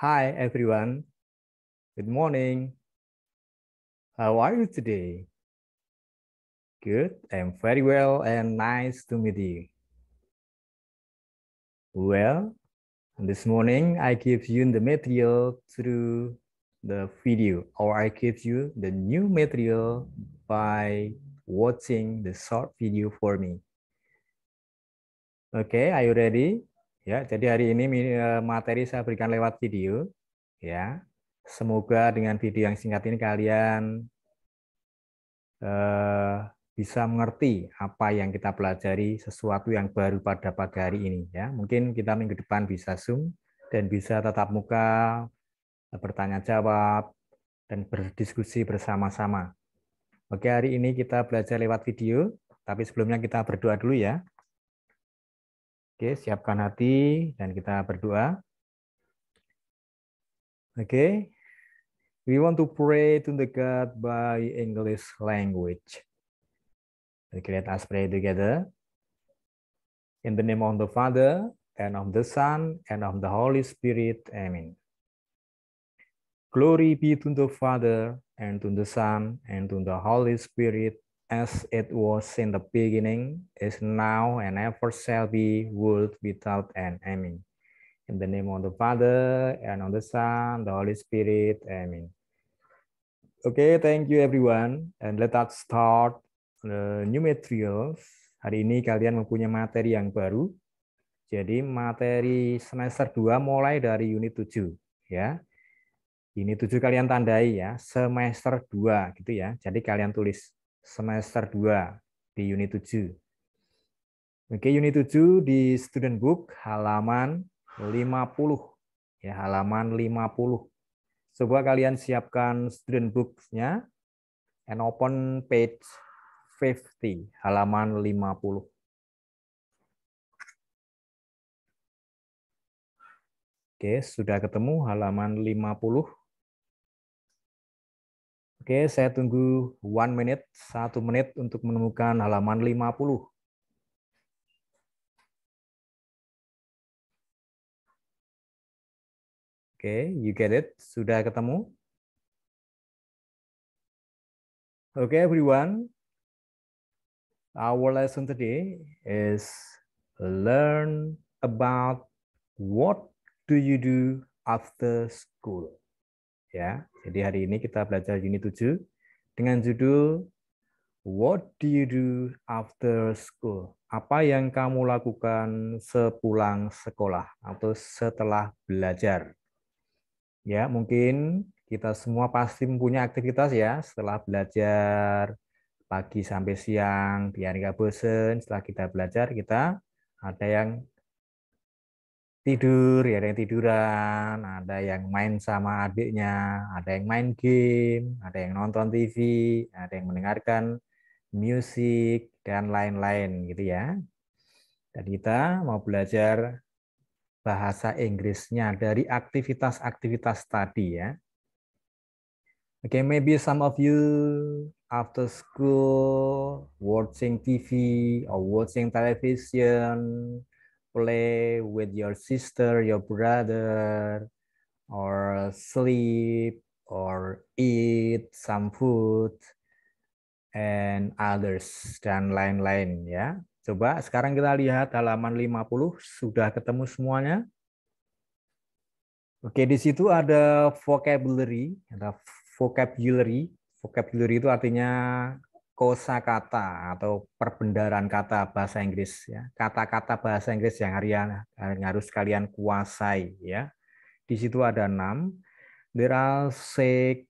Hi, everyone. Good morning. How are you today? Good, I'm very well and nice to meet you. Well, this morning I give you the material through the video or I give you the new material by watching the short video for me. Okay, are you ready? Ya, jadi hari ini e, materi saya berikan lewat video ya. Semoga dengan video yang singkat ini kalian eh, bisa mengerti apa yang kita pelajari sesuatu yang baru pada pagi hari ini ya. Mungkin kita minggu depan bisa Zoom dan bisa tetap muka, e, bertanya jawab dan berdiskusi bersama-sama. Oke, hari ini kita belajar lewat video, tapi sebelumnya kita berdoa dulu ya. Oke, siapkan hati dan kita berdoa. Oke. We want to pray to the God by English language. Okay, let us pray together. In the name of the Father, and of the Son, and of the Holy Spirit. Amen. Glory be to the Father, and to the Son, and to the Holy Spirit, as it was in the beginning, is now, and ever shall be, world without an end. In the name of the Father, and of the Son, the Holy Spirit. Amen. Okay, thank you everyone. And let us start the new materials. Hari ini kalian mempunyai materi yang baru. Jadi materi semester 2 mulai dari unit 7. Ya. Ini tujuh kalian tandai ya, semester 2 gitu ya. Jadi kalian tulis semester 2 di unit 7. Oke, unit 7 di student book halaman 50. Ya, halaman 50. Coba kalian siapkan student book nya and open page 50, halaman 50. Oke, sudah ketemu halaman 50. Oke, saya tunggu one minute, satu menit untuk menemukan halaman 50. Oke, you get it? Sudah ketemu? Oke, everyone. Our lesson today is learn about what do you do after school ya. Jadi hari ini kita belajar unit 7 dengan judul What do you do after school? Apa yang kamu lakukan sepulang sekolah atau setelah belajar? Ya, mungkin kita semua pasti mempunyai aktivitas ya setelah belajar pagi sampai siang biar nggak bosen. Setelah kita belajar kita ada yang tidur, ya ada yang tiduran, ada yang main sama adiknya, ada yang main game, ada yang nonton TV, ada yang mendengarkan musik dan lain-lain gitu ya. Dan kita mau belajar bahasa Inggrisnya dari aktivitas-aktivitas tadi ya. Okay, maybe some of you after school watching TV or watching television play with your sister, your brother, or sleep, or eat some food, and others, dan lain-lain ya. Coba sekarang kita lihat halaman 50, sudah ketemu semuanya? Oke, di situ ada vocabulary, ada vocabulary. Vocabulary itu artinya kosa kata atau perbendaran kata bahasa Inggris ya. Kata-kata bahasa Inggris yang harus kalian kuasai ya. Di situ ada enam. There are six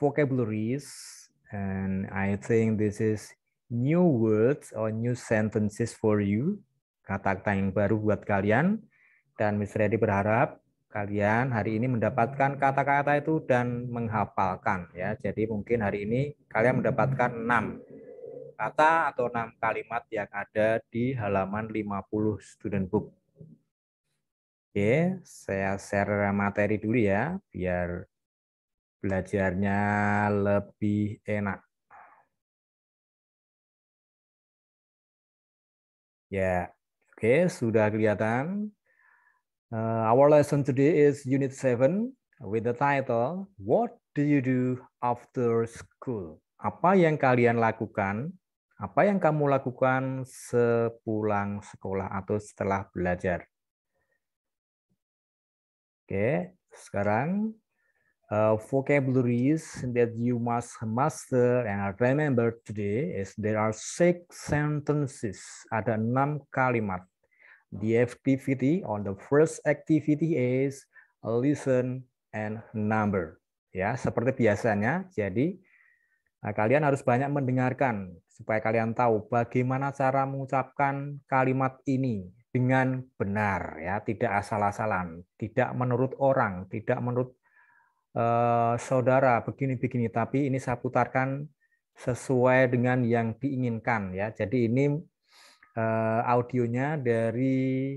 vocabularies and I think this is new words or new sentences for you. Kata-kata yang baru buat kalian dan Miss Reddy berharap kalian hari ini mendapatkan kata-kata itu dan menghafalkan ya. Jadi mungkin hari ini kalian mendapatkan 6 kata atau 6 kalimat yang ada di halaman 50 student book. Oke, saya share materi dulu ya biar belajarnya lebih enak. Ya, oke, sudah kelihatan Uh, our lesson today is Unit 7 with the title, What do you do after school? Apa yang kalian lakukan? Apa yang kamu lakukan sepulang sekolah atau setelah belajar? Oke, okay, sekarang uh, vocabularies that you must master and remember today is there are six sentences. Ada enam kalimat The activity on the first activity is listen and number. Ya, seperti biasanya. Jadi nah, kalian harus banyak mendengarkan supaya kalian tahu bagaimana cara mengucapkan kalimat ini dengan benar ya, tidak asal-asalan, tidak menurut orang, tidak menurut eh, saudara begini-begini, tapi ini saya putarkan sesuai dengan yang diinginkan ya. Jadi ini Eh, audionya dari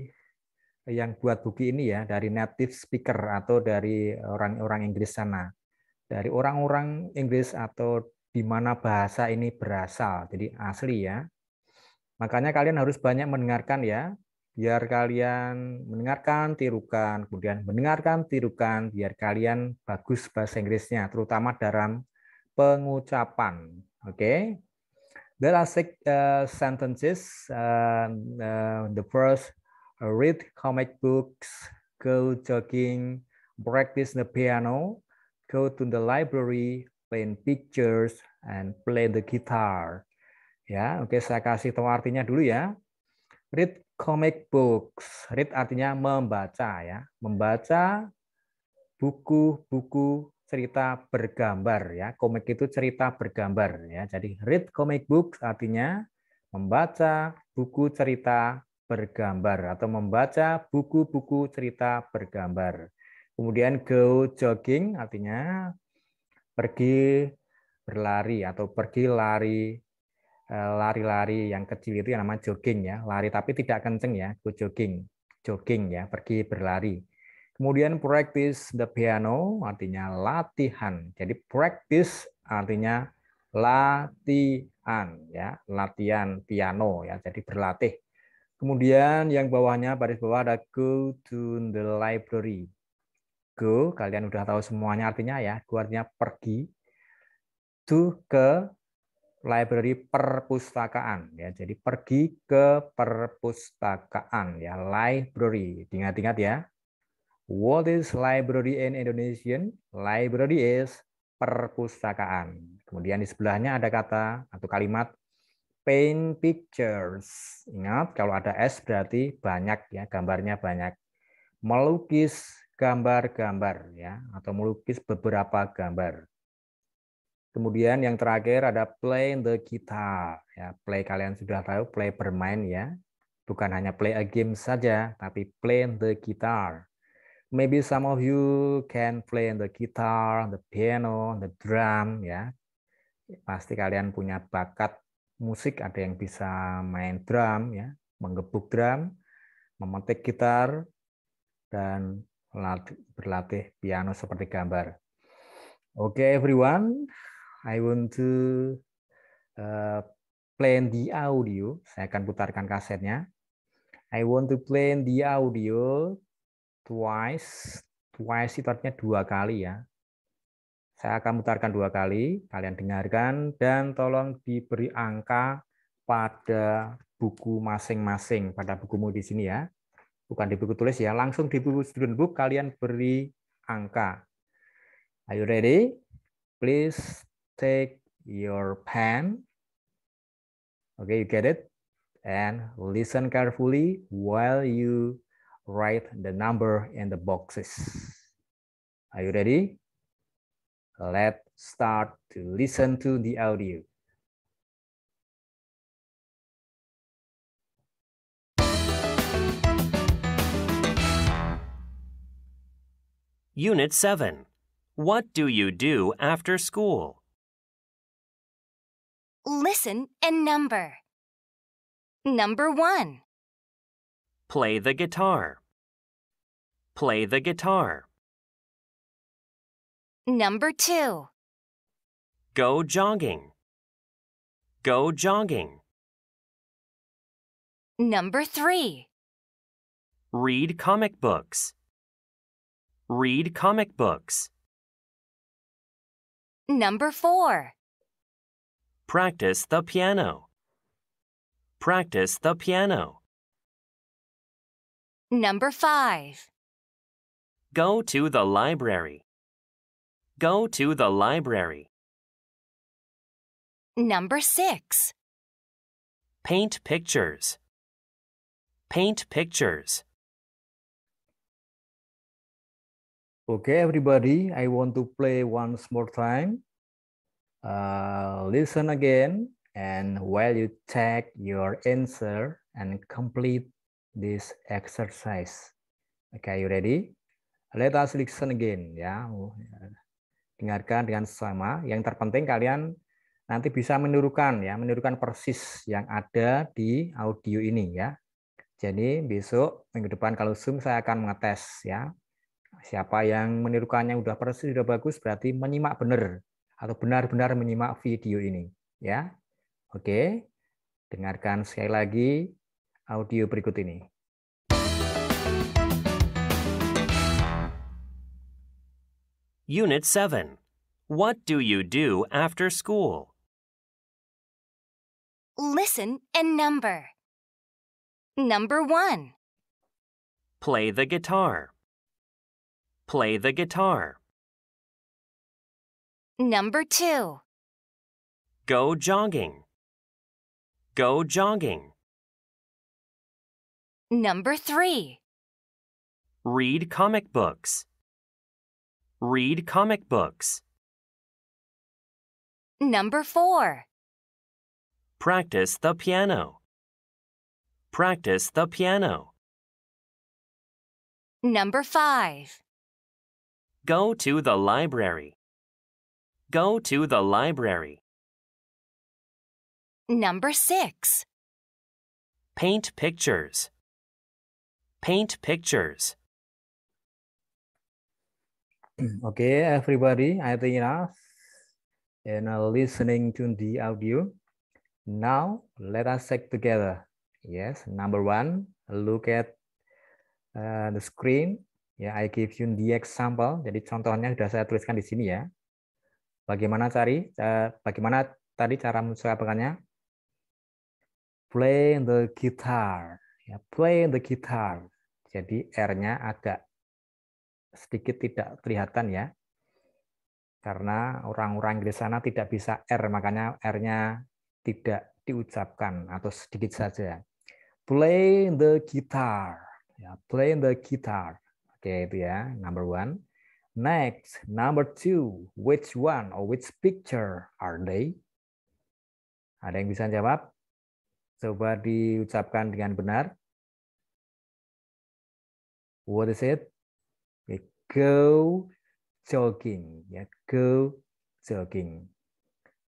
yang buat buku ini ya dari native speaker atau dari orang-orang Inggris sana dari orang-orang Inggris atau di mana bahasa ini berasal jadi asli ya makanya kalian harus banyak mendengarkan ya biar kalian mendengarkan tirukan kemudian mendengarkan tirukan biar kalian bagus bahasa Inggrisnya terutama dalam pengucapan oke okay? There are six uh, sentences. Um, uh, the first, uh, read comic books, go jogging, practice the piano, go to the library, paint pictures, and play the guitar. Ya, oke okay, saya kasih tahu artinya dulu ya. Read comic books. Read artinya membaca ya, membaca buku-buku cerita bergambar ya. Komik itu cerita bergambar ya. Jadi read comic book artinya membaca buku cerita bergambar atau membaca buku-buku cerita bergambar. Kemudian go jogging artinya pergi berlari atau pergi lari eh, lari-lari yang kecil itu yang namanya jogging ya, lari tapi tidak kenceng ya, go jogging. Jogging ya, pergi berlari. Kemudian practice the piano artinya latihan. Jadi practice artinya latihan ya, latihan piano ya. Jadi berlatih. Kemudian yang bawahnya baris bawah ada go to the library. Go kalian udah tahu semuanya artinya ya. Go artinya pergi. To ke library perpustakaan ya. Jadi pergi ke perpustakaan ya, library. Ingat-ingat ya. What is library in Indonesian? Library is perpustakaan. Kemudian di sebelahnya ada kata atau kalimat paint pictures. Ingat kalau ada S berarti banyak ya, gambarnya banyak. Melukis gambar-gambar ya atau melukis beberapa gambar. Kemudian yang terakhir ada play the guitar. Ya, play kalian sudah tahu play bermain ya. Bukan hanya play a game saja, tapi play the guitar maybe some of you can play on the guitar, the piano, the drum ya. Pasti kalian punya bakat musik, ada yang bisa main drum ya, menggebuk drum, memetik gitar dan berlatih piano seperti gambar. Oke okay, everyone, I want to uh, play the audio. Saya akan putarkan kasetnya. I want to play the audio twice. Twice itu artinya dua kali ya. Saya akan mutarkan dua kali, kalian dengarkan, dan tolong diberi angka pada buku masing-masing, pada bukumu di sini ya. Bukan di buku tulis ya, langsung di buku student book kalian beri angka. Are you ready? Please take your pen. Okay, you get it? And listen carefully while you write the number in the boxes. Are you ready? Let's start to listen to the audio. Unit 7. What do you do after school? Listen and number. Number 1. Play the guitar. Play the guitar. Number two. Go jogging. Go jogging. Number three. Read comic books. Read comic books. Number four. Practice the piano. Practice the piano. Number 5. Go to the library. Go to the library. Number 6. Paint pictures. Paint pictures. Okay, everybody, I want to play once more time. Uh, listen again, and while you check your answer and complete this exercise. Okay, you ready? Let us listen again ya. Oh, ya. Dengarkan dengan sama. Yang terpenting kalian nanti bisa menirukan ya, menirukan persis yang ada di audio ini ya. Jadi besok minggu depan kalau Zoom saya akan mengetes ya. Siapa yang menirukannya udah persis sudah bagus berarti menyimak benar atau benar-benar menyimak video ini ya. Oke. Dengarkan sekali lagi audio berikut ini. Unit 7. What do you do after school? Listen and number. Number 1. Play the guitar. Play the guitar. Number 2. Go jogging. Go jogging. Number 3. Read comic books. Read comic books. Number 4. Practice the piano. Practice the piano. Number 5. Go to the library. Go to the library. Number 6. Paint pictures. Paint pictures. Hmm, okay, everybody, I think enough and uh, listening to the audio. Now, let us check together. Yes, number one, look at uh, the screen. yeah, I give you the example. Jadi contohnya sudah saya tuliskan di sini ya. Bagaimana cari? Uh, bagaimana tadi cara menceritakannya? Play the guitar. yeah, play the guitar. Jadi R-nya agak sedikit tidak kelihatan ya. Karena orang-orang di sana tidak bisa R, makanya R-nya tidak diucapkan atau sedikit saja. Play the guitar. Ya, play the guitar. Oke, itu ya, number one. Next, number two, which one or which picture are they? Ada yang bisa jawab? Coba diucapkan dengan benar. What is it? Okay. go jogging. Ya, go jogging.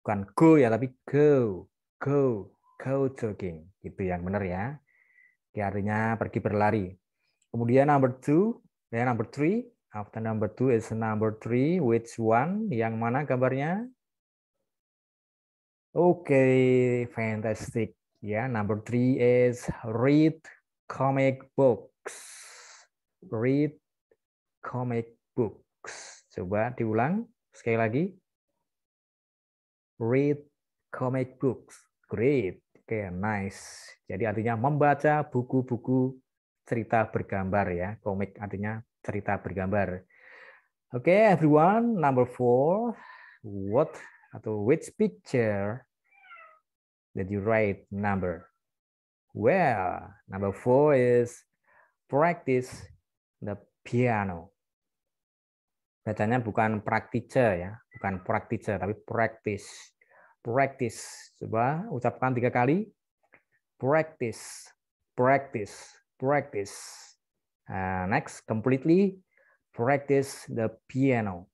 Bukan go ya, tapi go. Go. Go jogging. Itu yang benar ya. Okay, artinya pergi berlari. Kemudian number two, ya number three. After number two is number three. Which one? Yang mana gambarnya? Oke, okay, fantastic. Ya, yeah, number three is read comic books read comic books. Coba diulang sekali lagi. Read comic books. Great. Oke, okay, nice. Jadi artinya membaca buku-buku cerita bergambar ya. comic artinya cerita bergambar. Oke, okay, everyone, number four. What atau which picture did you write number? Well, number four is practice the piano. Bacanya bukan praktice ya, bukan praktice tapi practice. Practice. Coba ucapkan tiga kali. Practice, practice, practice. Uh, next, completely practice the piano.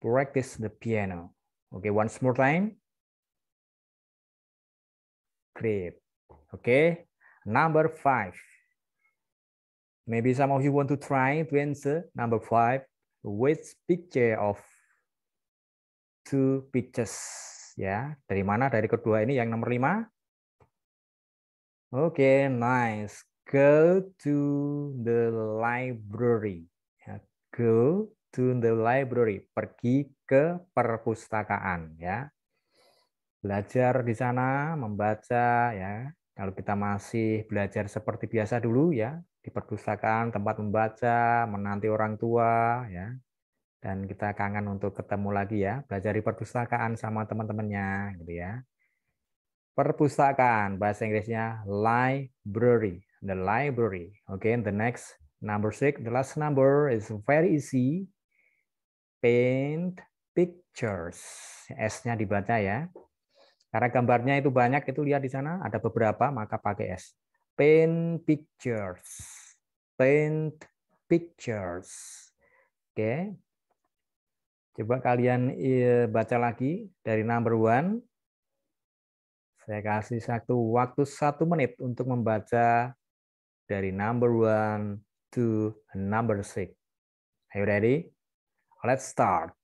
Practice the piano. Okay, once more time. Great. Okay, number five. Maybe some of you want to try to answer number five. Which picture of two pictures? Ya, dari mana? Dari kedua ini yang nomor lima. Oke, okay, nice. Go to the library. Ya, go to the library. Pergi ke perpustakaan. Ya, belajar di sana, membaca. Ya, kalau kita masih belajar seperti biasa dulu ya, di perpustakaan, tempat membaca, menanti orang tua, ya. Dan kita kangen untuk ketemu lagi ya, belajar di perpustakaan sama teman-temannya, gitu ya. Perpustakaan, bahasa Inggrisnya library, the library. Okay, the next number six, the last number is very easy. Paint pictures, S-nya dibaca ya. Karena gambarnya itu banyak, itu lihat di sana ada beberapa, maka pakai S paint pictures paint pictures oke coba kalian eh, baca lagi dari number one saya kasih satu waktu satu menit untuk membaca dari number one to number six. Are you ready? Let's start.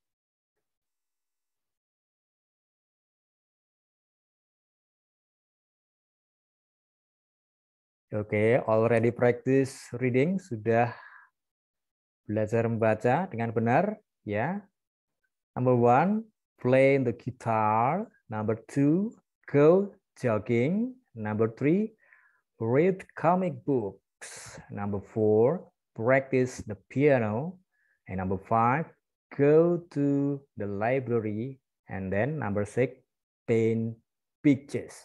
Oke, okay, already practice reading sudah belajar membaca dengan benar ya. Number one, play the guitar. Number two, go jogging. Number three, read comic books. Number four, practice the piano. And number five, go to the library. And then number six, paint pictures.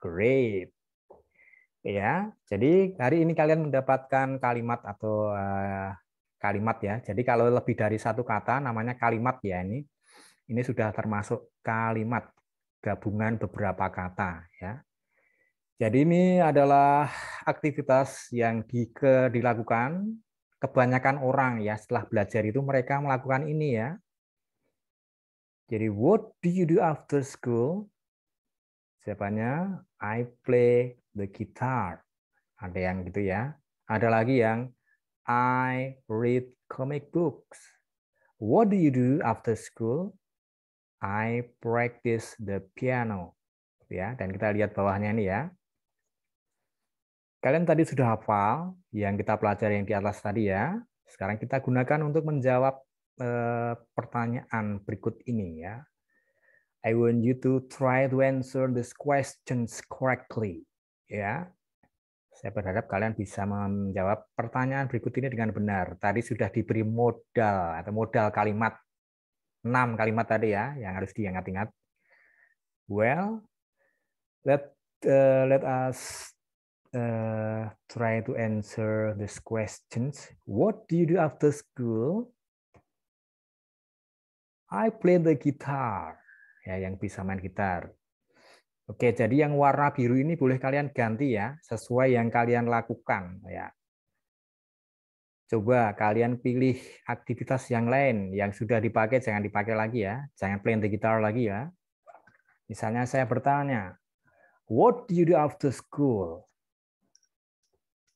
Great ya. Jadi hari ini kalian mendapatkan kalimat atau eh, kalimat ya. Jadi kalau lebih dari satu kata namanya kalimat ya ini. Ini sudah termasuk kalimat gabungan beberapa kata ya. Jadi ini adalah aktivitas yang di, ke, dilakukan kebanyakan orang ya setelah belajar itu mereka melakukan ini ya. Jadi what do you do after school? Jawabannya I play the guitar. Ada yang gitu ya. Ada lagi yang I read comic books. What do you do after school? I practice the piano. Gitu ya, dan kita lihat bawahnya ini ya. Kalian tadi sudah hafal yang kita pelajari yang di atas tadi ya. Sekarang kita gunakan untuk menjawab eh, pertanyaan berikut ini ya. I want you to try to answer these questions correctly ya. Saya berharap kalian bisa menjawab pertanyaan berikut ini dengan benar. Tadi sudah diberi modal atau modal kalimat 6 kalimat tadi ya yang harus diingat-ingat. Well, let uh, let us uh, try to answer these questions. What do you do after school? I play the guitar. Ya, yang bisa main gitar. Oke, jadi yang warna biru ini boleh kalian ganti ya, sesuai yang kalian lakukan ya. Coba kalian pilih aktivitas yang lain yang sudah dipakai jangan dipakai lagi ya, jangan playing the guitar lagi ya. Misalnya saya bertanya, what do you do after school?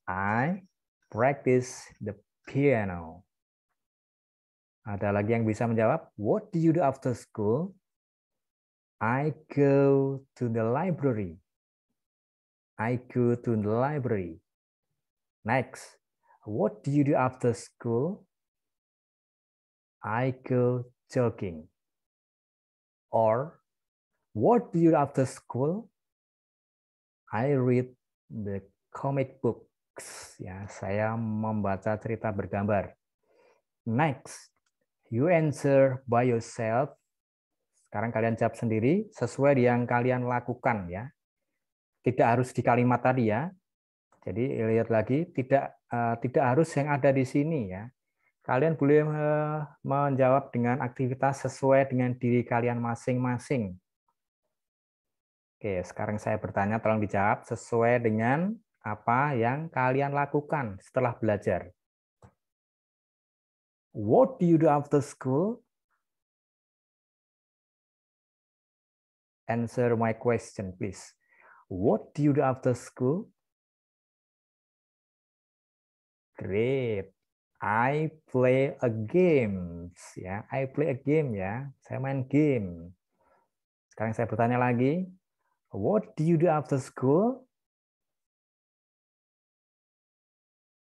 I practice the piano. Ada lagi yang bisa menjawab, what do you do after school? I go to the library. I go to the library. Next, what do you do after school? I go jogging. Or, what do you do after school? I read the comic books. Ya, saya membaca cerita bergambar. Next, you answer by yourself sekarang kalian jawab sendiri sesuai yang kalian lakukan ya. Tidak harus di kalimat tadi ya. Jadi lihat lagi tidak uh, tidak harus yang ada di sini ya. Kalian boleh uh, menjawab dengan aktivitas sesuai dengan diri kalian masing-masing. Oke, sekarang saya bertanya tolong dijawab sesuai dengan apa yang kalian lakukan setelah belajar. What do you do after school? answer my question, please. What do you do after school? Great. I play a game. Ya, I play a game ya. Saya main game. Sekarang saya bertanya lagi. What do you do after school?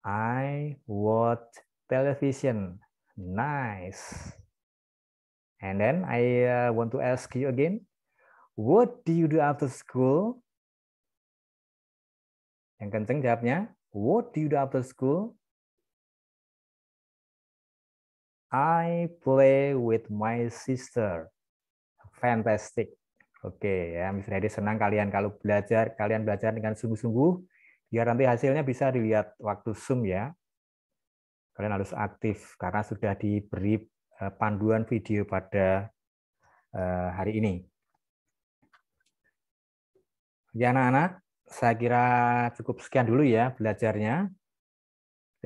I watch television. Nice. And then I uh, want to ask you again. What do you do after school? Yang kenceng jawabnya, What do you do after school? I play with my sister. Fantastic. Oke okay, ya, Miss Reddy senang kalian kalau belajar, kalian belajar dengan sungguh-sungguh biar nanti hasilnya bisa dilihat waktu Zoom ya. Kalian harus aktif karena sudah diberi eh, panduan video pada eh, hari ini. Ya anak-anak, saya kira cukup sekian dulu ya belajarnya.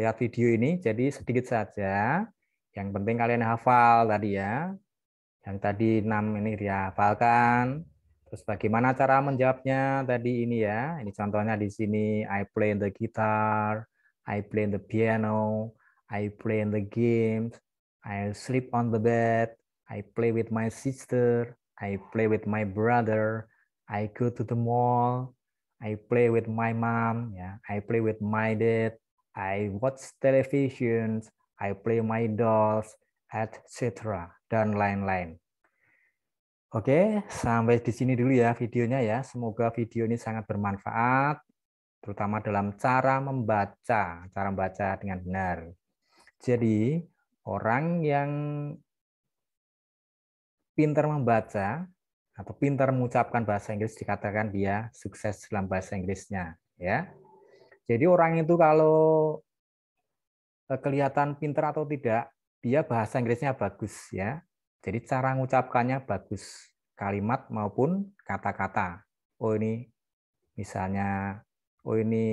Lihat video ini, jadi sedikit saja. Yang penting kalian hafal tadi ya. Yang tadi 6 ini dihafalkan. Terus bagaimana cara menjawabnya tadi ini ya. Ini contohnya di sini, I play the guitar, I play the piano, I play the games, I sleep on the bed, I play with my sister, I play with my brother, I go to the mall, I play with my mom, ya, I play with my dad, I watch television, I play my dolls, etc. dan lain-lain. Oke, sampai di sini dulu ya videonya ya. Semoga video ini sangat bermanfaat, terutama dalam cara membaca, cara membaca dengan benar. Jadi, orang yang pintar membaca atau pintar mengucapkan bahasa Inggris dikatakan dia sukses dalam bahasa Inggrisnya ya jadi orang itu kalau eh, kelihatan pintar atau tidak dia bahasa Inggrisnya bagus ya jadi cara mengucapkannya bagus kalimat maupun kata-kata oh ini misalnya oh ini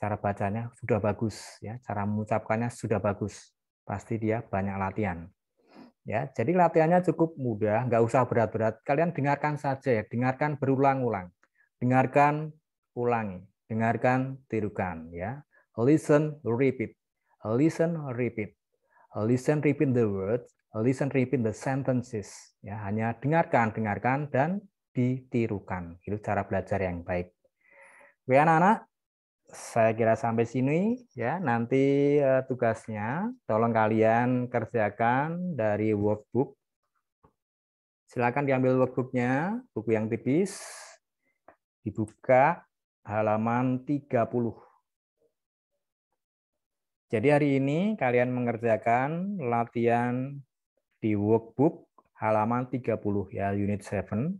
cara bacanya sudah bagus ya cara mengucapkannya sudah bagus pasti dia banyak latihan Ya, jadi latihannya cukup mudah, nggak usah berat-berat. Kalian dengarkan saja ya, dengarkan berulang-ulang. Dengarkan, ulangi. Dengarkan, tirukan ya. Listen, repeat. Listen, repeat. Listen, repeat the words. Listen, repeat the sentences. Ya, hanya dengarkan, dengarkan dan ditirukan. Itu cara belajar yang baik. Oke anak-anak, saya kira sampai sini ya. Nanti eh, tugasnya tolong kalian kerjakan dari workbook. Silakan diambil workbooknya, buku yang tipis. Dibuka halaman 30. Jadi hari ini kalian mengerjakan latihan di workbook halaman 30 ya unit 7.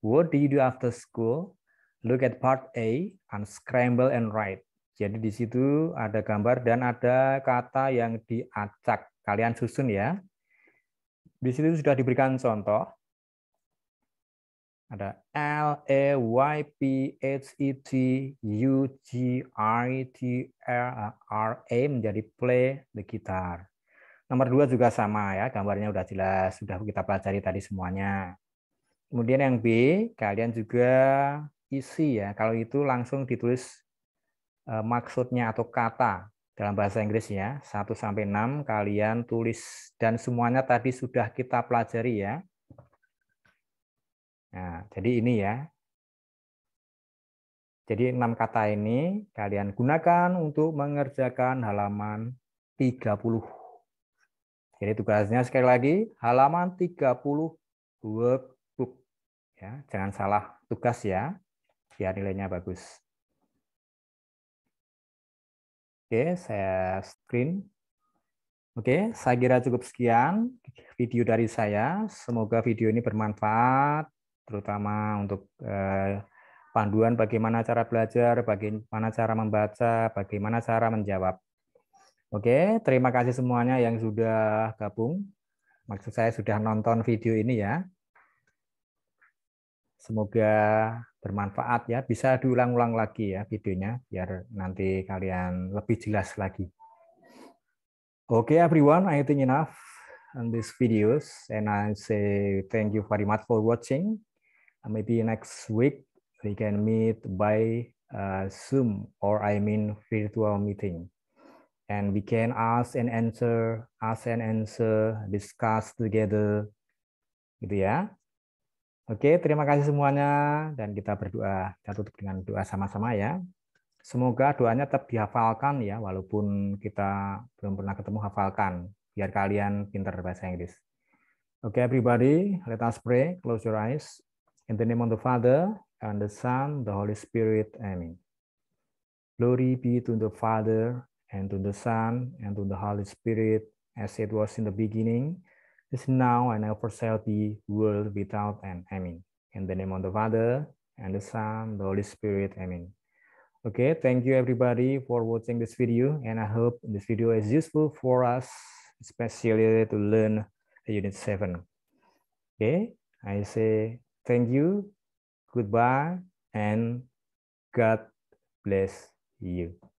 What do you do after school? Look at part A, unscramble and write. Jadi di situ ada gambar dan ada kata yang diacak. Kalian susun ya. Di situ sudah diberikan contoh. Ada L, A, e, Y, P, H, E, T, U, G, R, I, T, R, R, e A menjadi play the guitar. Nomor dua juga sama ya, gambarnya sudah jelas, sudah kita pelajari tadi semuanya. Kemudian yang B, kalian juga isi ya. Kalau itu langsung ditulis e, maksudnya atau kata dalam bahasa Inggris ya 1 sampai 6 kalian tulis dan semuanya tadi sudah kita pelajari ya. Nah, jadi ini ya. Jadi enam kata ini kalian gunakan untuk mengerjakan halaman 30. Jadi tugasnya sekali lagi halaman 30 workbook. Ya, jangan salah tugas ya biar nilainya bagus. Oke, saya screen. Oke, saya kira cukup sekian video dari saya. Semoga video ini bermanfaat, terutama untuk eh, panduan bagaimana cara belajar, bagaimana cara membaca, bagaimana cara menjawab. Oke, terima kasih semuanya yang sudah gabung. Maksud saya sudah nonton video ini ya. Semoga bermanfaat ya. Bisa diulang-ulang lagi ya videonya biar nanti kalian lebih jelas lagi. Oke okay, everyone, I think enough on this videos and I say thank you very much for watching. Maybe next week we can meet by uh, Zoom or I mean virtual meeting. And we can ask and answer, ask and answer, discuss together gitu ya. Oke, terima kasih semuanya dan kita berdoa. Kita tutup dengan doa sama-sama ya. Semoga doanya tetap dihafalkan ya, walaupun kita belum pernah ketemu hafalkan. Biar kalian pintar bahasa Inggris. Oke, everybody, let us pray. Close your eyes. In the name of the Father, and the Son, the Holy Spirit. Amen. Glory be to the Father, and to the Son, and to the Holy Spirit, as it was in the beginning, is now and ever shall be, world without end. Amen. In the name of the Father, and the Son, the Holy Spirit. Amen. Okay, thank you everybody for watching this video, and I hope this video is useful for us, especially to learn Unit 7. Okay, I say thank you, goodbye, and God bless you.